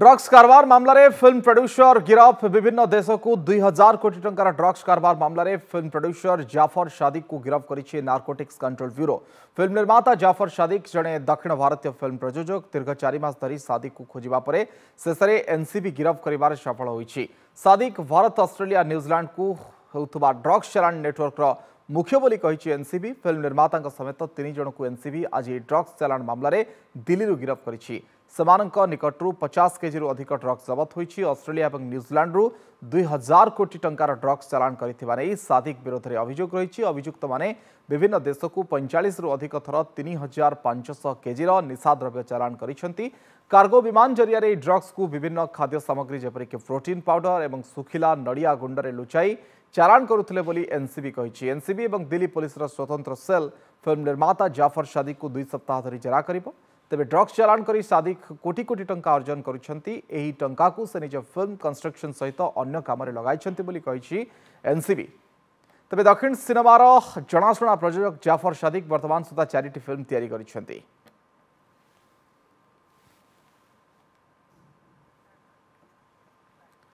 drugs કારવાર મામલારે film producer ગિરફ વિભિન્ન દેશકુ દુઈ હજાર કોટી ટંકાર ડ્રગ્સ કારવાર મામલારે ફિલ્મ પ્રોડ્યુસર જાફર સાદિકુ ગિરફ કરી નાર્કોટિક્સ કંટ્રોલ બ્યુરો ફિલ્મ નિર્માતા જાફર સાદિક જણે દક્ષિણ ભારતીય ફિલ્મ પ્રଯୋଜକ ଦୀର୍ଘ ଚାରି ମାସ ଧରି ସାଦିକକୁ ଖୋଜିବା ପରେ ଶେଷରେ ଏନ୍ସିବି ଗିରଫ କରିବାରେ ସଫଳ ହୋଇଛି ସାଦିକ ଭାରତ ଅଷ୍ଟ୍ରେଲିଆ ନ୍ୟୁଜିଲାଣ୍ଡକୁ ହେଉଥିବା ଡ୍ରଗ୍ସ ଚାଲାଣ ନେଟୱାର୍କର ମୁଖ୍ୟ ବୋଲି କହିଛି ଏନ୍ସିବି ଫିଲ୍ମ ନିର୍ମାତାଙ୍କ ସମେତ ତିନି ଜଣଙ୍କୁ ଏନ୍ସିବି ଆଜି ଡ୍ରଗ୍ସ ଚାଲାଣ ମାମଲାରେ ଦିଲ୍ଲୀରୁ ଗିରଫ କରିଛି ସେମାନଙ୍କ ନିକଟରୁ ପଚାଶ କେଜିରୁ ଅଧିକ ଡ୍ରଗ୍ସ ଜବତ ହୋଇଛି ଅଷ୍ଟ୍ରେଲିଆ ଏବଂ ନ୍ୟୁଜିଲାଣ୍ଡରୁ ଦୁଇ ହଜାର କୋଟି ଟଙ୍କାର ଡ୍ରଗ୍ସ ଚାଲାଣ କରିଥିବା ନେଇ ସାଦିକ ବିରୋଧରେ ଅଭିଯୋଗ ରହିଛି ଅଭିଯୁକ୍ତମାନେ ବିଭିନ୍ନ ଦେଶକୁ ପଇଁଚାଳିଶରୁ ଅଧିକ ଥର ତିନି ହଜାର ପାଞ୍ଚଶହ କେଜିର ନିଶାଦ୍ରବ୍ୟ ଚାଲାଣ କରିଛନ୍ତି କାର୍ଗୋ ବିମାନ ଜରିଆରେ ଏହି ଡ୍ରଗ୍ସକୁ ବିଭିନ୍ନ ଖାଦ୍ୟ ସାମଗ୍ରୀ ଯେପରିକି ପ୍ରୋଟିନ୍ ପାଉଡର ଏବଂ ଶୁଖିଲା ନଡ଼ିଆ ଗୁଣ୍ଡରେ ଲୁଚାଇ ଚାଲାଣ କରୁଥିଲେ ବୋଲି ଏନ୍ସିବି କହିଛି ଏନ୍ସିବି ଏବଂ ଦିଲ୍ଲୀ ପୋଲିସର ସ୍ୱତନ୍ତ୍ର ସେଲ୍ ଫିଲ୍ମ ନିର୍ମାତା ଜାଫର ସାଦିକକୁ ଦୁଇ ସପ୍ତାହ ଧରି ଜେରା କରିବ ତେବେ ଡ୍ରଗ୍ସ ଚାଲାଣ କରି ସାଦିକ କୋଟି କୋଟି ଟଙ୍କା ଅର୍ଜନ କରିଛନ୍ତି ଏହି ଟଙ୍କାକୁ ସେ ନିଜ ଫିଲ୍ମ କନ୍ଷ୍ଟ୍ରକ୍ସନ୍ ସହିତ ଅନ୍ୟ କାମରେ ଲଗାଇଛନ୍ତି ବୋଲି କହିଛି ଏନ୍ସିବି ତେବେ ଦକ୍ଷିଣ ସିନେମାର ଜଣାଶୁଣା ପ୍ରଯୋଜକ ଜାଫର ସାଦିକ ବର୍ତ୍ତମାନ ସୁଦ୍ଧା ଚାରିଟି ଫିଲ୍ମ ତିଆରି କରିଛନ୍ତି